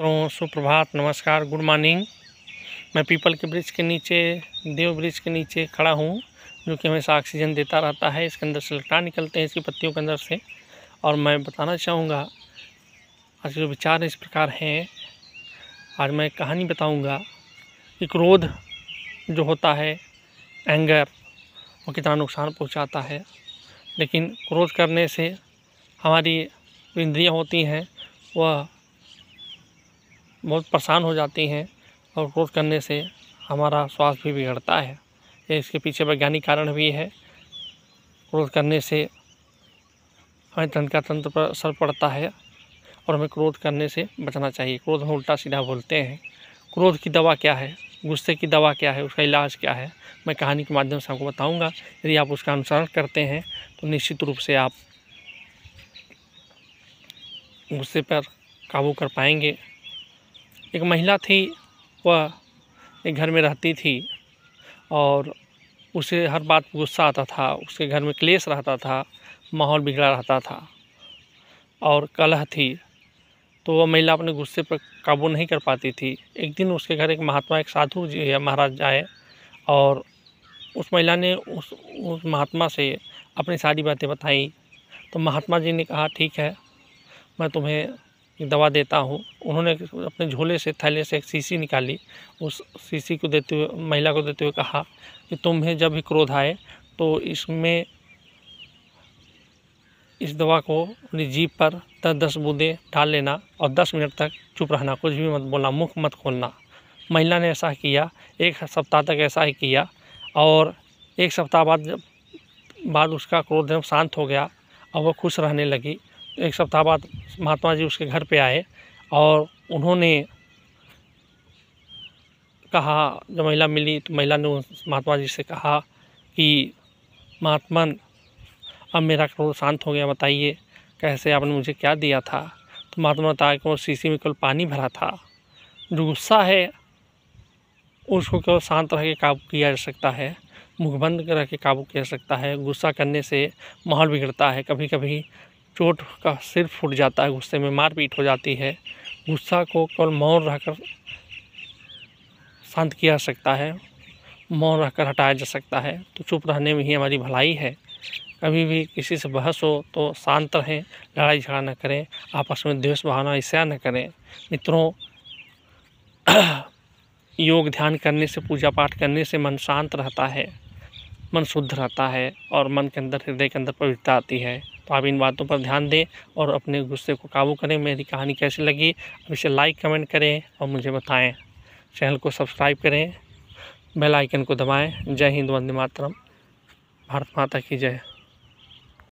मित्रों सुप्रभात नमस्कार गुड मॉर्निंग मैं पीपल के ब्रिज के नीचे देव ब्रिज के नीचे खड़ा हूँ जो कि हमेशा ऑक्सीजन देता रहता है इसके अंदर से लटा निकलते हैं इसकी पत्तियों के अंदर से और मैं बताना चाहूँगा आज जो विचार इस प्रकार हैं आज मैं कहानी बताऊँगा कि क्रोध जो होता है एंगर वो कितना नुकसान पहुँचाता है लेकिन क्रोध करने से हमारी इंद्रियाँ होती हैं वह बहुत परेशान हो जाती हैं और क्रोध करने से हमारा स्वास्थ्य भी बिगड़ता है ये इसके पीछे वैज्ञानिक कारण भी है क्रोध करने से हमें तन का तंत्र पर असर पड़ता है और हमें क्रोध करने से बचना चाहिए क्रोध में उल्टा सीधा बोलते हैं क्रोध की दवा क्या है गुस्से की दवा क्या है उसका इलाज क्या है मैं कहानी के माध्यम से आपको बताऊंगा यदि आप उसका अनुसरण करते हैं तो निश्चित रूप से आप गुस्से पर काबू कर पाएंगे एक महिला थी वह एक घर में रहती थी और उसे हर बात गुस्सा आता था उसके घर में क्लेश रहता था माहौल बिगड़ा रहता था और कलह थी तो वह महिला अपने गुस्से पर काबू नहीं कर पाती थी एक दिन उसके घर एक महात्मा एक साधु जी या महाराज आए और उस महिला ने उस उस महात्मा से अपनी सारी बातें बताई तो महात्मा जी ने कहा ठीक है मैं तुम्हें दवा देता हूँ उन्होंने अपने झोले से थैले से एक शीशी निकाली उस शीशी को देते हुए महिला को देते हुए कहा कि तुम्हें जब भी क्रोध आए तो इसमें इस दवा को अपनी जीप पर दस दस बूंदे डाल लेना और दस मिनट तक चुप रहना कुछ भी मत बोलना मुख मत खोलना महिला ने ऐसा किया एक सप्ताह तक ऐसा ही किया और एक सप्ताह बाद जब बाद उसका क्रोध शांत हो गया और वह खुश रहने लगी एक सप्ताह बाद महात्मा जी उसके घर पे आए और उन्होंने कहा जब महिला मिली तो महिला ने महात्मा जी से कहा कि महात्मा अब मेरा क्रोध शांत हो गया बताइए कैसे आपने मुझे क्या दिया था तो महात्मा बताया कि वो शीशी में केवल पानी भरा था जो गुस्सा है उसको केवल शांत रह के काबू किया जा सकता है मुख बंद रह के काबू किया जा सकता है गुस्सा करने से माहौल बिगड़ता है कभी कभी चोट का सिर फूट जाता है गुस्से में मारपीट हो जाती है गुस्सा को केवल मौन रहकर शांत किया जा सकता है मौन रहकर हटाया जा सकता है तो चुप रहने में ही हमारी भलाई है कभी भी किसी से बहस हो तो शांत रहें लड़ाई झगड़ा न करें आपस में द्वेष भावना ईर्ष्या न करें मित्रों योग ध्यान करने से पूजा पाठ करने से मन शांत रहता है मन शुद्ध रहता है और मन के अंदर हृदय के अंदर पवित्रता आती है तो आप इन बातों पर ध्यान दें और अपने गुस्से को काबू करें मेरी कहानी कैसी लगी अब इसे लाइक कमेंट करें और मुझे बताएं चैनल को सब्सक्राइब करें बेल आइकन को दबाएं जय हिंद वंदे मातरम भारत माता की जय